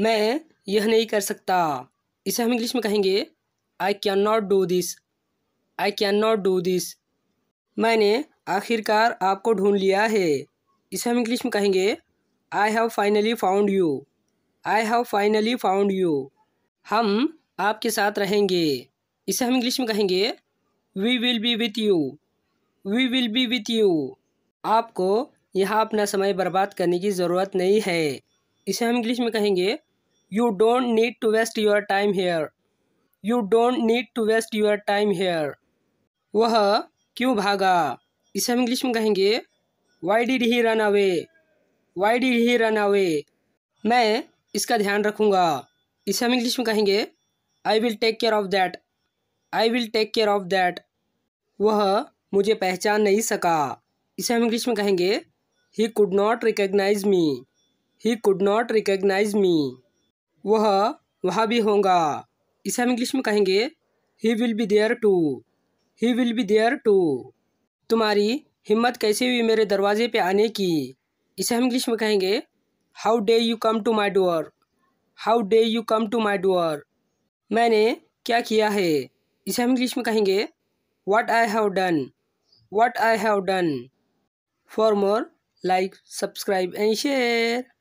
मैं यह नहीं कर सकता इसे हम इंग्लिश में कहेंगे I can not do this I can not do this मैंने आखिरकार आपको ढूंढ लिया है इसे हम इंग्लिश में कहेंगे I have finally found you I have finally found you हम आपके साथ रहेंगे इसे हम इंग्लिश में कहेंगे we will be with you we will be with you आपको यहाँ अपना समय बर्बाद करने की ज़रूरत नहीं है इसे हम इंग्लिश में कहेंगे you don't need to waste your time here you don't need to waste your time here वह क्यों भागा इसे हम इंग्लिश में कहेंगे why did he run away why did he run away मैं इसका ध्यान रखूँगा इसे हम इंग्लिश में कहेंगे I will take care of that I will take care of that वह मुझे पहचान नहीं सका इसे हम इंग्लिश में कहेंगे he could not recognise me he could not recognise me वह वहाँ भी होगा इसे हम इंग्लिश में कहेंगे he will be there too he will be there too तुम्हारी हिम्मत कैसे हुई मेरे दरवाजे पे आने की इसे हम इंग्लिश में कहेंगे how dare you come to my door how dare you come to my door मैंने क्या किया है इसे हम इंग्लिश में कहेंगे what I have done what I have done for more like subscribe and share